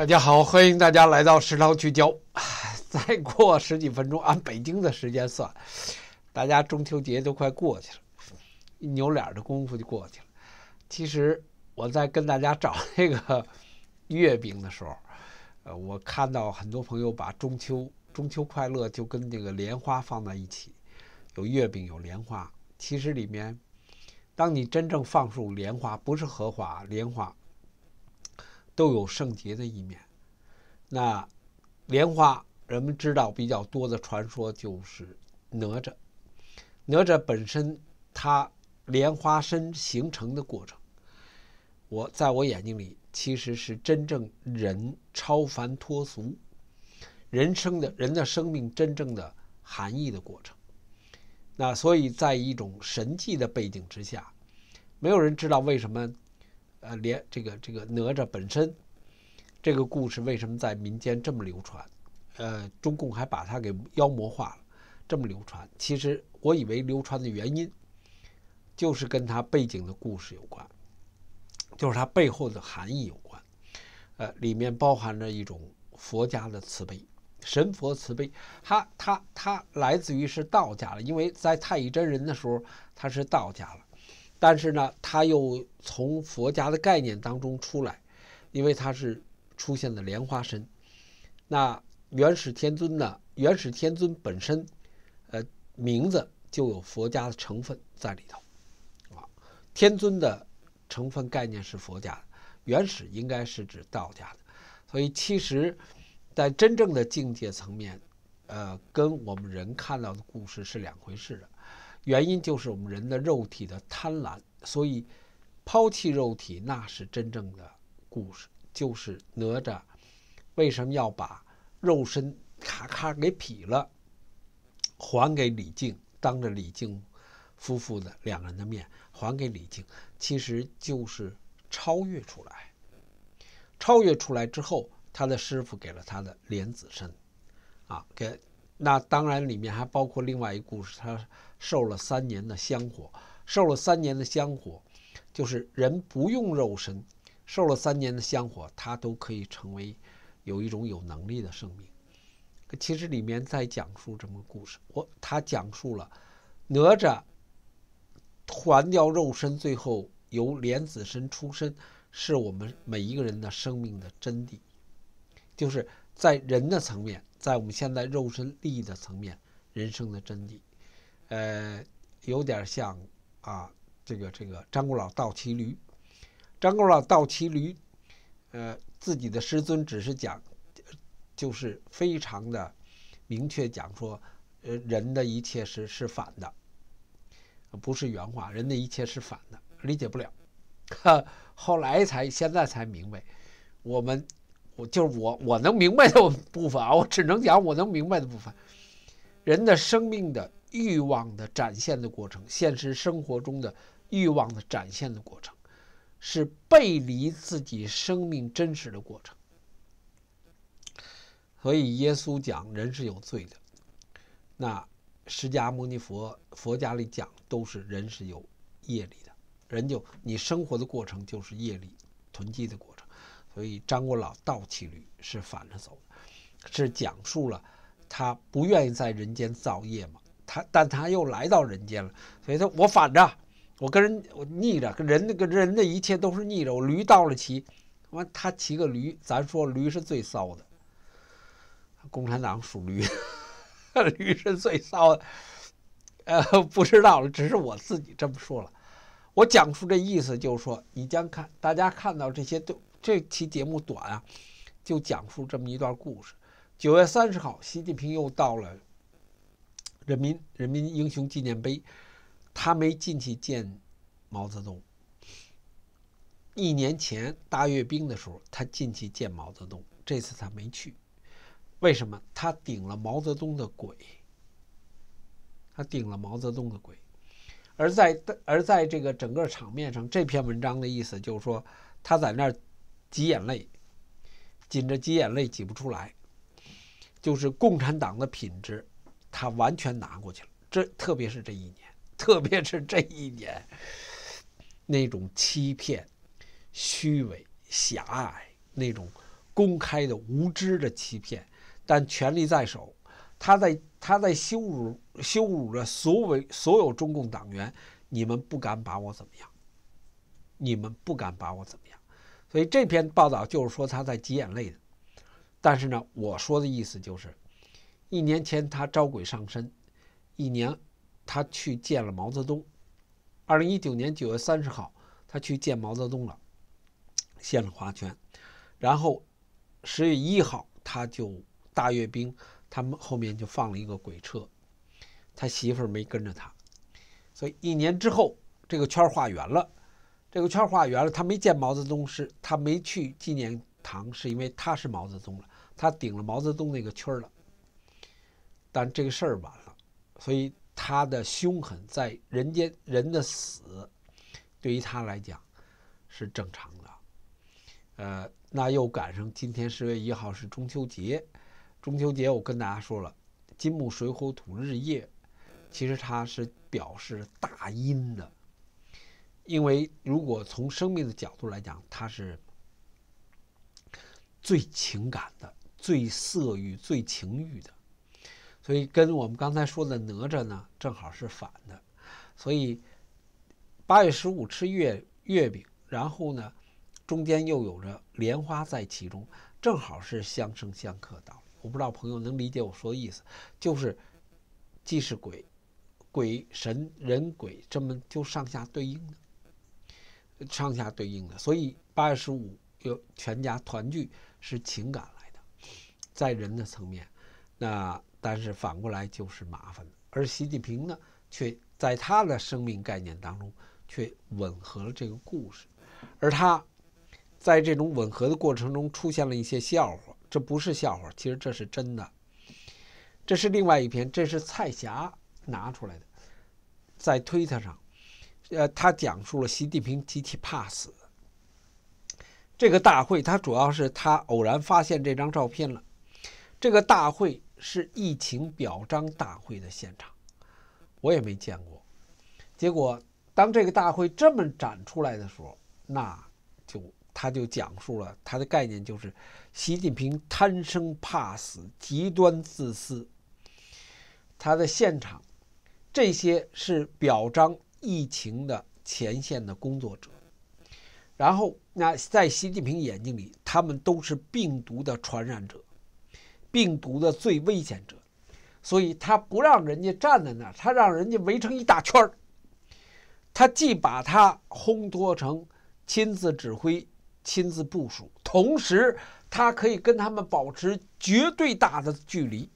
大家好，欢迎大家来到食堂聚焦。再过十几分钟，按北京的时间算，大家中秋节都快过去了，一扭脸的功夫就过去了。其实我在跟大家找那个月饼的时候，呃，我看到很多朋友把中秋中秋快乐就跟这个莲花放在一起，有月饼有莲花。其实里面，当你真正放入莲花，不是荷花，莲花。都有圣洁的一面。那莲花，人们知道比较多的传说就是哪吒。哪吒本身，他莲花身形成的过程，我在我眼睛里其实是真正人超凡脱俗，人生的人的生命真正的含义的过程。那所以在一种神迹的背景之下，没有人知道为什么。呃，连这个这个哪吒本身，这个故事为什么在民间这么流传？呃，中共还把它给妖魔化了，这么流传。其实我以为流传的原因，就是跟他背景的故事有关，就是他背后的含义有关。呃，里面包含着一种佛家的慈悲，神佛慈悲，他他他来自于是道家了，因为在太乙真人的时候他是道家了。但是呢，他又从佛家的概念当中出来，因为他是出现的莲花身。那元始天尊呢？元始天尊本身，呃，名字就有佛家的成分在里头，啊，天尊的成分概念是佛家的，元始应该是指道家的。所以其实，在真正的境界层面，呃，跟我们人看到的故事是两回事的。原因就是我们人的肉体的贪婪，所以抛弃肉体那是真正的故事，就是哪吒为什么要把肉身咔咔给劈了，还给李靖，当着李靖夫妇的两人的面还给李靖，其实就是超越出来，超越出来之后，他的师傅给了他的莲子身，啊，给那当然里面还包括另外一个故事，他。受了三年的香火，受了三年的香火，就是人不用肉身，受了三年的香火，他都可以成为有一种有能力的生命。其实里面在讲述这么个故事，我他讲述了哪吒还掉肉身，最后由莲子身出身，是我们每一个人的生命的真谛，就是在人的层面，在我们现在肉身利益的层面，人生的真谛。呃，有点像啊，这个这个张古老倒骑驴，张古老倒骑驴，呃，自己的师尊只是讲，就是非常的明确讲说，呃，人的一切是是反的，不是原话，人的一切是反的，理解不了，哈，后来才现在才明白，我们我就是我我能明白的部分啊，我只能讲我能明白的部分，人的生命的。欲望的展现的过程，现实生活中的欲望的展现的过程，是背离自己生命真实的过程。所以耶稣讲人是有罪的，那释迦牟尼佛佛家里讲都是人是有业力的，人就你生活的过程就是业力囤积的过程。所以张国老倒骑驴是反着走的，是讲述了他不愿意在人间造业嘛。他，但他又来到人间了，所以他我反着，我跟人，我逆着，跟人那个人的一切都是逆着。我驴到了骑，完他骑个驴，咱说驴是最骚的，共产党属驴，驴是最骚的，呃，不知道了，只是我自己这么说了。我讲述这意思就是说，你将看大家看到这些都这期节目短啊，就讲述这么一段故事。九月三十号，习近平又到了。人民人民英雄纪念碑，他没进去见毛泽东。一年前大阅兵的时候，他进去见毛泽东，这次他没去。为什么？他顶了毛泽东的鬼。他顶了毛泽东的鬼。而在而在这个整个场面上，这篇文章的意思就是说，他在那儿挤眼泪，紧着挤眼泪挤不出来，就是共产党的品质。他完全拿过去了，这特别是这一年，特别是这一年，那种欺骗、虚伪、狭隘，那种公开的无知的欺骗。但权力在手，他在他在羞辱羞辱着所有所有中共党员，你们不敢把我怎么样，你们不敢把我怎么样。所以这篇报道就是说他在挤眼泪的。但是呢，我说的意思就是。一年前他招鬼上身，一年他去见了毛泽东。二零一九年九月三十号，他去见毛泽东了，献了花圈。然后十月一号他就大阅兵，他们后面就放了一个鬼车。他媳妇儿没跟着他，所以一年之后这个圈儿画圆了，这个圈儿画圆了。他没见毛泽东是，他没去纪念堂是因为他是毛泽东了，他顶了毛泽东那个圈儿了。但这个事儿完了，所以他的凶狠在人间人的死，对于他来讲是正常的。呃，那又赶上今天十月一号是中秋节，中秋节我跟大家说了，金木水火土日夜，其实它是表示大阴的，因为如果从生命的角度来讲，它是最情感的、最色欲、最情欲的。所以跟我们刚才说的哪吒呢，正好是反的。所以八月十五吃月月饼，然后呢，中间又有着莲花在其中，正好是相生相克道我不知道朋友能理解我说的意思，就是既是鬼、鬼神、人鬼这么就上下对应的，上下对应的。所以八月十五有全家团聚是情感来的，在人的层面，那。但是反过来就是麻烦的，而习近平呢，却在他的生命概念当中却吻合了这个故事，而他在这种吻合的过程中出现了一些笑话，这不是笑话，其实这是真的。这是另外一篇，这是蔡霞拿出来的，在推特上，呃，他讲述了习近平极其怕死。这个大会，他主要是他偶然发现这张照片了，这个大会。是疫情表彰大会的现场，我也没见过。结果，当这个大会这么展出来的时候，那就他就讲述了他的概念，就是习近平贪生怕死、极端自私。他的现场，这些是表彰疫情的前线的工作者，然后那在习近平眼睛里，他们都是病毒的传染者。病毒的最危险者，所以他不让人家站在那儿，他让人家围成一大圈儿。他既把他烘托成亲自指挥、亲自部署，同时他可以跟他们保持绝对大的距离，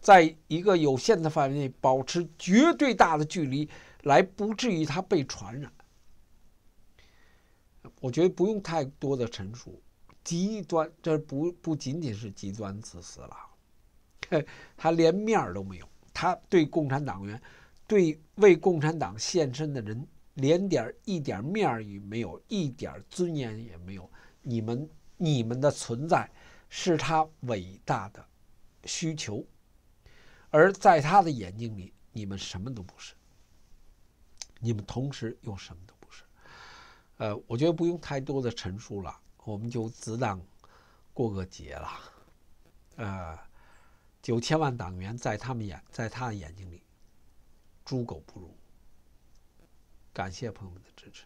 在一个有限的范围内保持绝对大的距离，来不至于他被传染。我觉得不用太多的陈述。极端，这不不仅仅是极端自私了，他连面儿都没有。他对共产党员，对为共产党献身的人，连点儿一点面儿也没有，一点尊严也没有。你们，你们的存在是他伟大的需求，而在他的眼睛里，你们什么都不是。你们同时又什么都不是。呃，我觉得不用太多的陈述了。我们就只当过个节了，呃，九千万党员在他们眼，在他的眼睛里，猪狗不如。感谢朋友们的支持。